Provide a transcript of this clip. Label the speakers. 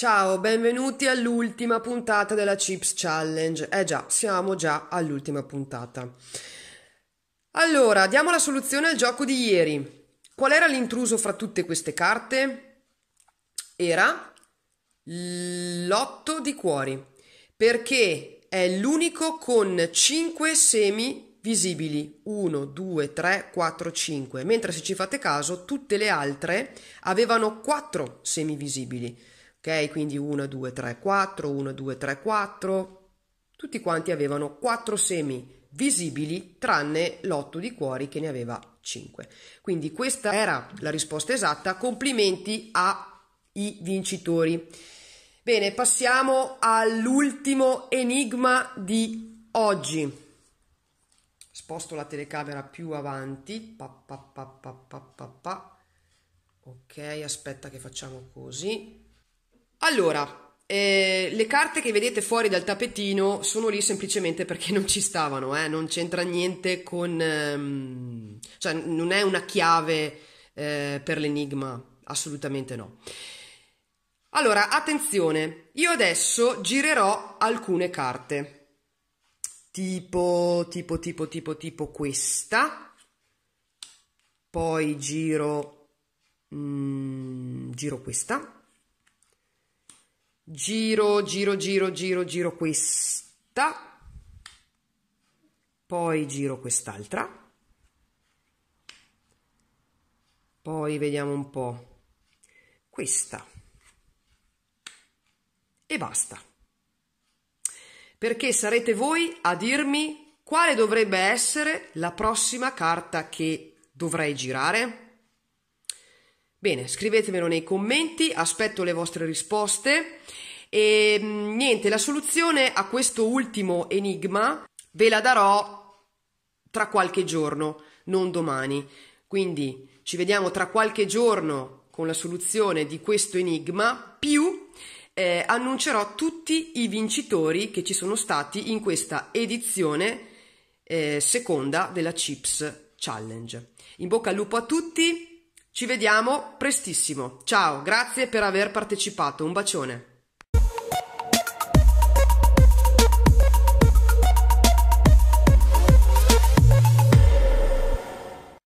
Speaker 1: Ciao, benvenuti all'ultima puntata della Chips Challenge. Eh già, siamo già all'ultima puntata. Allora, diamo la soluzione al gioco di ieri. Qual era l'intruso fra tutte queste carte? Era l'otto di cuori, perché è l'unico con 5 semi visibili. 1, 2, 3, 4, 5. Mentre se ci fate caso, tutte le altre avevano 4 semi visibili ok? Quindi 1, 2, 3, 4, 1, 2, 3, 4. Tutti quanti avevano 4 semi visibili tranne l'otto di cuori che ne aveva 5. Quindi questa era la risposta esatta. Complimenti ai vincitori. Bene, passiamo all'ultimo enigma di oggi. Sposto la telecamera più avanti. Pa, pa, pa, ok, aspetta che facciamo così. Allora, eh, le carte che vedete fuori dal tappetino sono lì semplicemente perché non ci stavano, eh? non c'entra niente con... Ehm, cioè non è una chiave eh, per l'enigma, assolutamente no. Allora, attenzione, io adesso girerò alcune carte, tipo, tipo, tipo, tipo, tipo questa, poi giro, mm, giro questa, giro giro giro giro giro questa poi giro quest'altra poi vediamo un po questa e basta perché sarete voi a dirmi quale dovrebbe essere la prossima carta che dovrei girare Bene, scrivetemelo nei commenti, aspetto le vostre risposte e mm, niente, la soluzione a questo ultimo enigma ve la darò tra qualche giorno, non domani. Quindi ci vediamo tra qualche giorno con la soluzione di questo enigma più eh, annuncerò tutti i vincitori che ci sono stati in questa edizione eh, seconda della Chips Challenge. In bocca al lupo a tutti! Ci vediamo prestissimo. Ciao, grazie per aver partecipato. Un bacione.